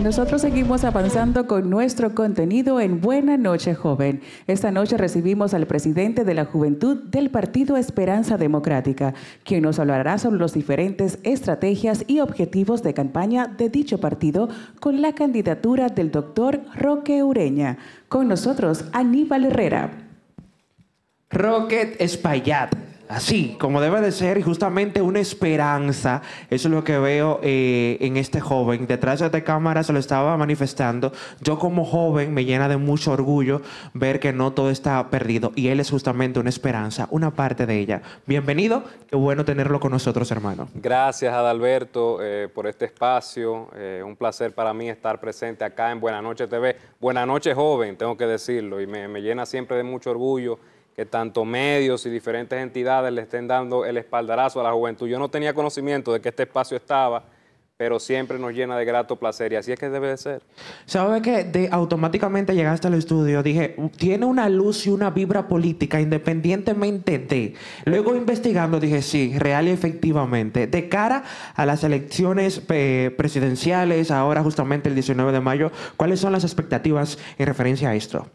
Nosotros seguimos avanzando con nuestro contenido en Buena Noche Joven. Esta noche recibimos al presidente de la Juventud del Partido Esperanza Democrática, quien nos hablará sobre las diferentes estrategias y objetivos de campaña de dicho partido con la candidatura del doctor Roque Ureña. Con nosotros, Aníbal Herrera. Rocket Espaillat así como debe de ser y justamente una esperanza. Eso es lo que veo eh, en este joven. Detrás de esta cámara se lo estaba manifestando. Yo como joven me llena de mucho orgullo ver que no todo está perdido y él es justamente una esperanza, una parte de ella. Bienvenido, qué bueno tenerlo con nosotros hermano. Gracias Adalberto eh, por este espacio. Eh, un placer para mí estar presente acá en Buenas noches TV. Buenas noches joven, tengo que decirlo, y me llena siempre de mucho orgullo que tanto medios y diferentes entidades le estén dando el espaldarazo a la juventud. Yo no tenía conocimiento de que este espacio estaba, pero siempre nos llena de grato placer y así es que debe de ser. ¿Sabe que de, automáticamente llegaste al estudio? Dije, tiene una luz y una vibra política independientemente de. Luego investigando dije, sí, real y efectivamente. De cara a las elecciones eh, presidenciales, ahora justamente el 19 de mayo, ¿cuáles son las expectativas en referencia a esto?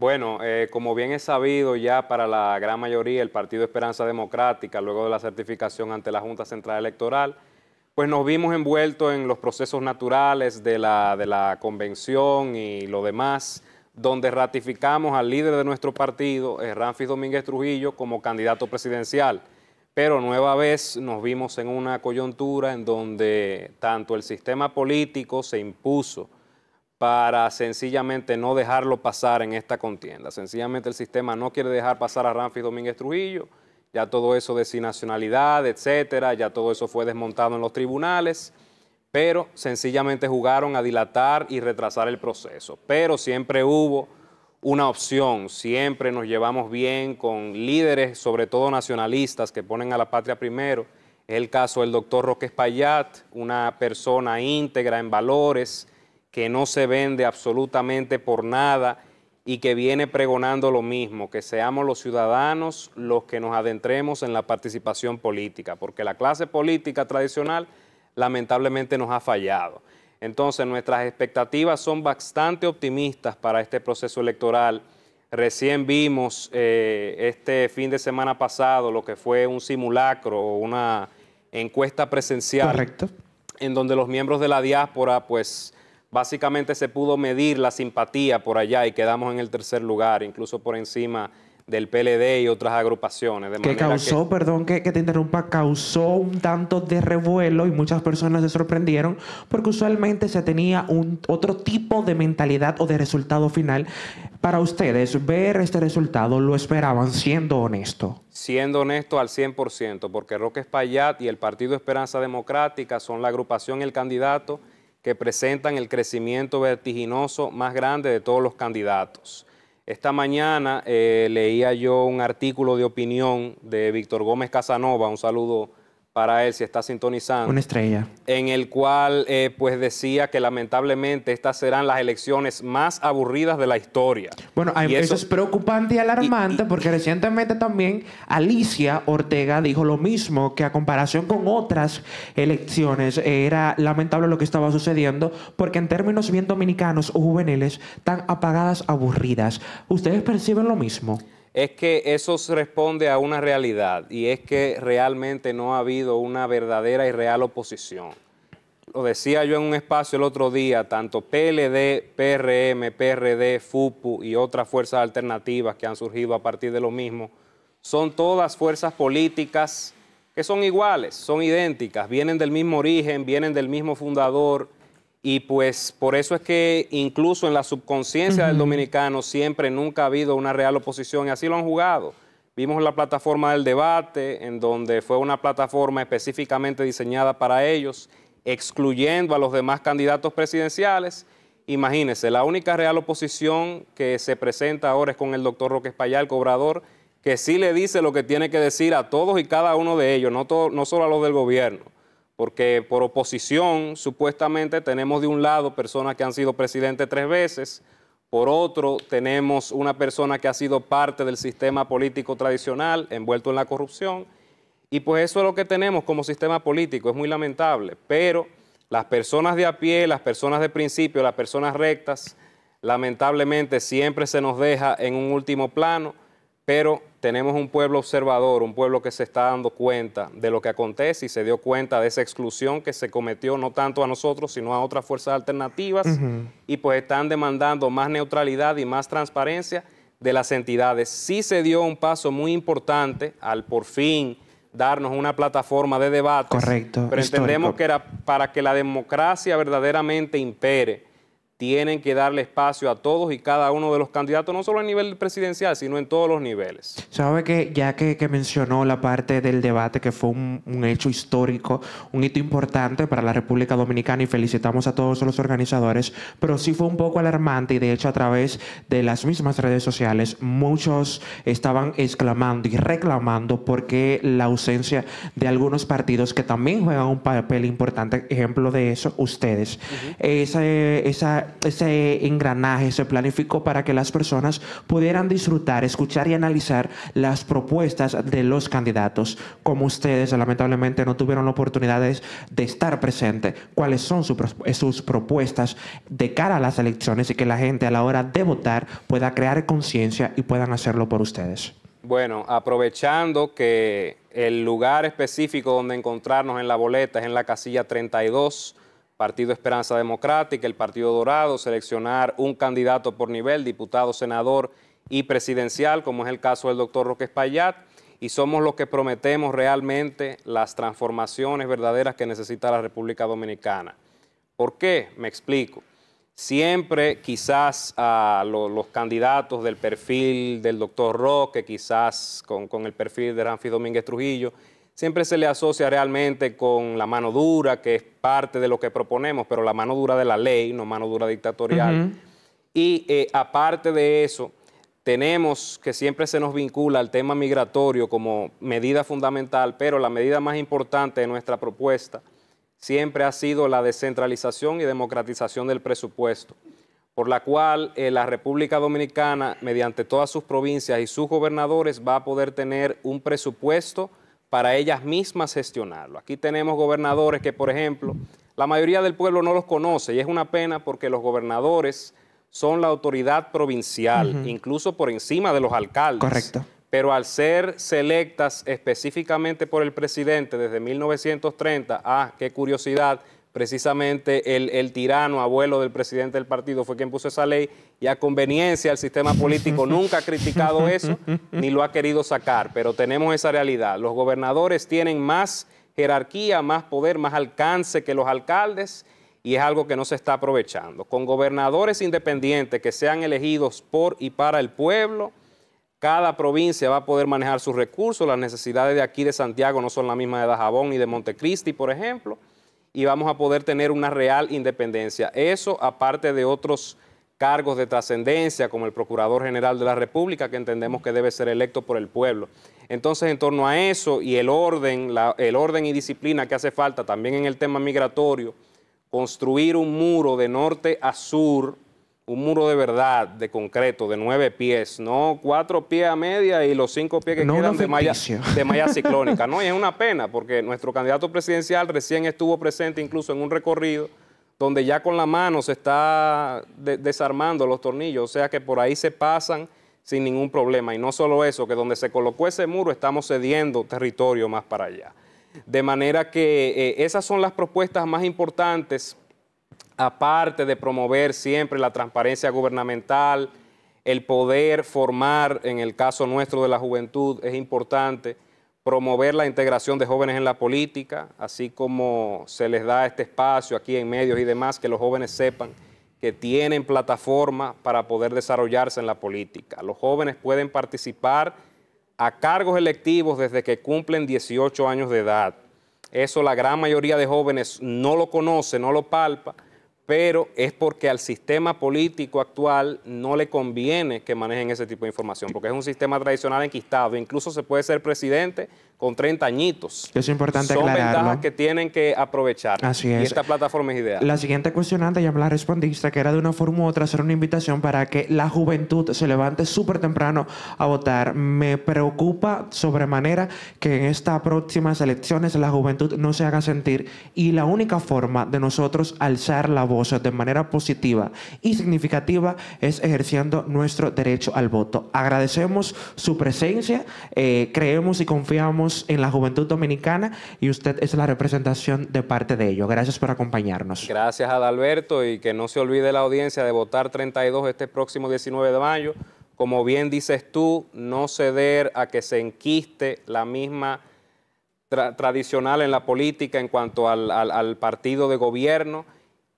Bueno, eh, como bien es sabido ya para la gran mayoría, el Partido Esperanza Democrática, luego de la certificación ante la Junta Central Electoral, pues nos vimos envueltos en los procesos naturales de la, de la convención y lo demás, donde ratificamos al líder de nuestro partido, eh, Ramfis Domínguez Trujillo, como candidato presidencial. Pero nueva vez nos vimos en una coyuntura en donde tanto el sistema político se impuso para sencillamente no dejarlo pasar en esta contienda. Sencillamente el sistema no quiere dejar pasar a Ramfis Domínguez Trujillo, ya todo eso de sin nacionalidad, etcétera, ya todo eso fue desmontado en los tribunales, pero sencillamente jugaron a dilatar y retrasar el proceso. Pero siempre hubo una opción, siempre nos llevamos bien con líderes, sobre todo nacionalistas, que ponen a la patria primero. Es el caso del doctor Roque Payat, una persona íntegra en valores, que no se vende absolutamente por nada y que viene pregonando lo mismo, que seamos los ciudadanos los que nos adentremos en la participación política, porque la clase política tradicional lamentablemente nos ha fallado. Entonces nuestras expectativas son bastante optimistas para este proceso electoral. Recién vimos eh, este fin de semana pasado lo que fue un simulacro una encuesta presencial. Correcto. En donde los miembros de la diáspora pues básicamente se pudo medir la simpatía por allá y quedamos en el tercer lugar, incluso por encima del PLD y otras agrupaciones. De que causó, perdón que, te interrumpa, causó un tanto de revuelo y muchas personas se sorprendieron porque usualmente se tenía un otro tipo de mentalidad o de resultado final. Para ustedes, ver este resultado, ¿lo esperaban siendo honesto? Siendo honesto al 100%, porque Roque Espaillat y el Partido Esperanza Democrática son la agrupación el candidato que presentan el crecimiento vertiginoso más grande de todos los candidatos. Esta mañana eh, leía yo un artículo de opinión de Víctor Gómez Casanova, un saludo para él si está sintonizando. Una estrella. En el cual eh, pues decía que lamentablemente estas serán las elecciones más aburridas de la historia. Bueno, eso, es preocupante y alarmante porque recientemente también Alicia Ortega dijo lo mismo, que a comparación con otras elecciones era lamentable lo que estaba sucediendo porque en términos bien dominicanos o juveniles, tan apagadas, aburridas. ¿Ustedes perciben lo mismo? es que eso responde a una realidad y es que realmente no ha habido una verdadera y real oposición. Lo decía yo en un espacio el otro día, tanto PLD, PRM, PRD, FUPU y otras fuerzas alternativas que han surgido a partir de lo mismo, son todas fuerzas políticas que son iguales, son idénticas, vienen del mismo origen, vienen del mismo fundador, y pues por eso es que incluso en la subconsciencia del dominicano siempre nunca ha habido una real oposición y así lo han jugado. Vimos la plataforma del debate, en donde fue una plataforma específicamente diseñada para ellos, excluyendo a los demás candidatos presidenciales. Imagínense, la única real oposición que se presenta ahora es con el doctor Roque el cobrador, que sí le dice lo que tiene que decir a todos y cada uno de ellos, no, todo, no solo a los del gobierno porque por oposición supuestamente tenemos de un lado personas que han sido presidente tres veces, por otro tenemos una persona que ha sido parte del sistema político tradicional, envuelto en la corrupción, y pues eso es lo que tenemos como sistema político, es muy lamentable, pero las personas de a pie, las personas de principio, las personas rectas, lamentablemente siempre se nos deja en un último plano, pero tenemos un pueblo observador, un pueblo que se está dando cuenta de lo que acontece y se dio cuenta de esa exclusión que se cometió no tanto a nosotros, sino a otras fuerzas alternativas, y pues están demandando más neutralidad y más transparencia de las entidades. Sí se dio un paso muy importante al por fin darnos una plataforma de debate. Pero entendemos que era para que la democracia verdaderamente impere tienen que darle espacio a todos y cada uno de los candidatos, no solo a nivel presidencial, sino en todos los niveles. Sabe que ya que, mencionó la parte del debate, que fue un, hecho histórico, un hito importante para la República Dominicana y felicitamos a todos los organizadores, pero sí fue un poco alarmante y de hecho a través de las mismas redes sociales muchos estaban exclamando y reclamando porque la ausencia de algunos partidos que también juegan un papel importante, ejemplo de eso, ustedes. esa ese engranaje se planificó para que las personas pudieran disfrutar, escuchar y analizar las propuestas de los candidatos. Como ustedes lamentablemente no tuvieron oportunidades de, estar presente, cuáles son eh, sus propuestas de cara a las elecciones y que la gente a la hora de votar pueda crear conciencia y puedan hacerlo por ustedes. Bueno, aprovechando que el lugar específico donde encontrarnos en la boleta es en la casilla 32 Partido Esperanza Democrática, el Partido Dorado, seleccionar un candidato por nivel, diputado, senador y presidencial, como es el caso del doctor Roque Espaillat, y somos los que prometemos realmente las transformaciones verdaderas que necesita la República Dominicana. ¿Por qué? Me explico. Siempre quizás a ah, los candidatos del perfil del doctor Roque, quizás con, con el perfil de Ramfi Domínguez Trujillo, siempre se le asocia realmente con la mano dura, que es parte de lo que proponemos, pero la mano dura de la ley, no mano dura dictatorial. Y eh, aparte de eso, tenemos que siempre se nos vincula al tema migratorio como medida fundamental, pero la medida más importante de nuestra propuesta siempre ha sido la descentralización y democratización del presupuesto, por la cual eh, la República Dominicana, mediante todas sus provincias y sus gobernadores, va a poder tener un presupuesto para ellas mismas gestionarlo. Aquí tenemos gobernadores que, por ejemplo, la mayoría del pueblo no los conoce y es una pena porque los gobernadores son la autoridad provincial, incluso por encima de los alcaldes. Correcto. Pero al ser selectas específicamente por el presidente desde 1930, ah, qué curiosidad, precisamente el, tirano, abuelo del presidente del partido, fue quien puso esa ley y a conveniencia el sistema político nunca ha criticado eso ni lo ha querido sacar, pero tenemos esa realidad. Los gobernadores tienen más jerarquía, más poder, más alcance que los alcaldes y es algo que no se está aprovechando. Con gobernadores independientes que sean elegidos por y para el pueblo, cada provincia va a poder manejar sus recursos, las necesidades de aquí de Santiago no son las mismas de Dajabón y de Montecristi, por ejemplo, y vamos a poder tener una real independencia. Eso, aparte de otros cargos de trascendencia, como el Procurador General de la República, que entendemos que debe ser electo por el pueblo. Entonces, en torno a eso y el orden, el orden y disciplina que hace falta también en el tema migratorio, construir un muro de norte a sur un muro de verdad, de concreto, de nueve pies, no cuatro pies a media y los cinco pies que quedan de malla, de malla ciclónica. no, es una pena porque nuestro candidato presidencial recién estuvo presente incluso en un recorrido donde ya con la mano se está desarmando los tornillos, o sea que por ahí se pasan sin ningún problema. Y no solo eso, que donde se colocó ese muro estamos cediendo territorio más para allá. De manera que eh, esas son las propuestas más importantes aparte de promover siempre la transparencia gubernamental, el poder formar, en el caso nuestro de la juventud, es importante promover la integración de jóvenes en la política, así como se les da este espacio aquí en medios y demás, que los jóvenes sepan que tienen plataforma para poder desarrollarse en la política. Los jóvenes pueden participar a cargos electivos desde que cumplen 18 años de edad. Eso la gran mayoría de jóvenes no lo conoce, no lo palpa, pero es porque al sistema político actual no le conviene que manejen ese tipo de información, porque es un sistema tradicional enquistado, incluso se puede ser presidente con 30 añitos. es importante Son ventajas que tienen que aprovechar. Así es. Y esta plataforma es ideal. La siguiente cuestionante ya me la respondiste, que era de una forma u otra hacer una invitación para que la juventud se levante súper temprano a votar. Me preocupa sobremanera que en estas próximas elecciones la juventud no se haga sentir y la única forma de nosotros alzar la voz de manera positiva y significativa es ejerciendo nuestro derecho al voto. Agradecemos su presencia, eh, creemos y confiamos en la juventud dominicana y usted es la representación de parte de ello. Gracias por acompañarnos. Gracias, Adalberto, y que no se olvide la audiencia de votar 32 este próximo 19 de mayo. Como bien dices tú, no ceder a que se enquiste la misma tradicional en la política en cuanto al partido de gobierno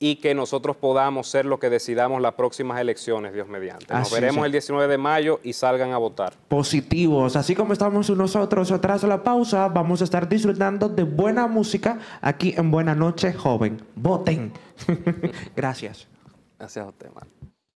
y que nosotros podamos ser lo que decidamos las próximas elecciones, Dios mediante. Nos veremos el 19 de mayo y salgan a votar. Positivos. Así como estamos nosotros atrás de la pausa, vamos a estar disfrutando de buena música aquí en Buena Noche Joven. Voten. Gracias. Gracias a usted,